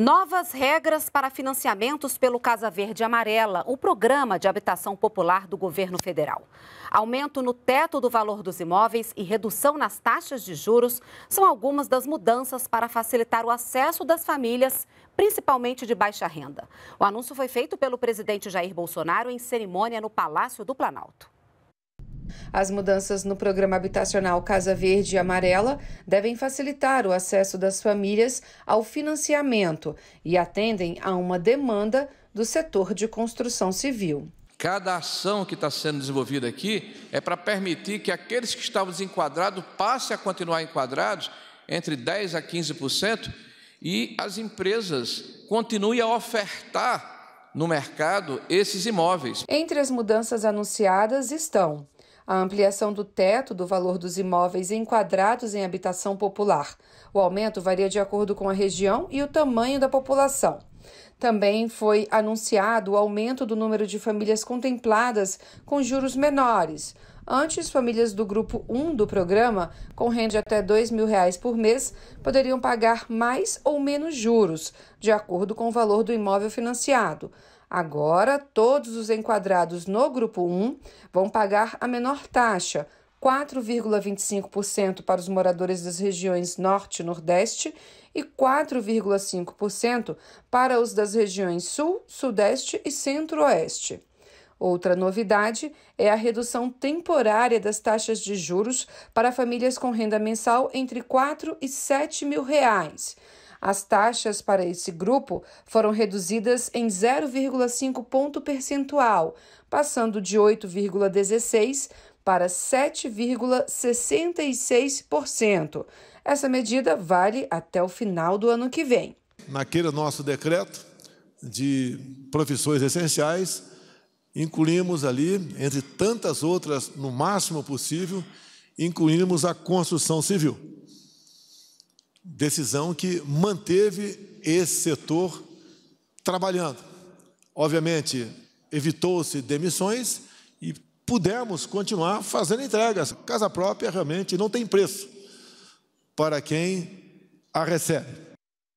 Novas regras para financiamentos pelo Casa Verde Amarela, o programa de habitação popular do governo federal. Aumento no teto do valor dos imóveis e redução nas taxas de juros são algumas das mudanças para facilitar o acesso das famílias, principalmente de baixa renda. O anúncio foi feito pelo presidente Jair Bolsonaro em cerimônia no Palácio do Planalto. As mudanças no programa habitacional Casa Verde e Amarela devem facilitar o acesso das famílias ao financiamento e atendem a uma demanda do setor de construção civil. Cada ação que está sendo desenvolvida aqui é para permitir que aqueles que estavam desenquadrados passem a continuar enquadrados entre 10% a 15% e as empresas continuem a ofertar no mercado esses imóveis. Entre as mudanças anunciadas estão a ampliação do teto do valor dos imóveis enquadrados em habitação popular. O aumento varia de acordo com a região e o tamanho da população. Também foi anunciado o aumento do número de famílias contempladas com juros menores. Antes, famílias do grupo 1 do programa, com renda de até R$ 2.000 por mês, poderiam pagar mais ou menos juros, de acordo com o valor do imóvel financiado. Agora, todos os enquadrados no grupo 1 vão pagar a menor taxa, 4,25% para os moradores das regiões Norte e Nordeste e 4,5% para os das regiões Sul, Sudeste e Centro-Oeste. Outra novidade é a redução temporária das taxas de juros para famílias com renda mensal entre 4 e 7 mil reais. As taxas para esse grupo foram reduzidas em 0,5 ponto percentual, passando de 8,16 para 7,66%. Essa medida vale até o final do ano que vem. Naquele nosso decreto de profissões essenciais, incluímos ali, entre tantas outras, no máximo possível, incluímos a construção civil decisão que manteve esse setor trabalhando. Obviamente, evitou-se demissões e pudemos continuar fazendo entregas. Casa própria realmente não tem preço para quem a recebe.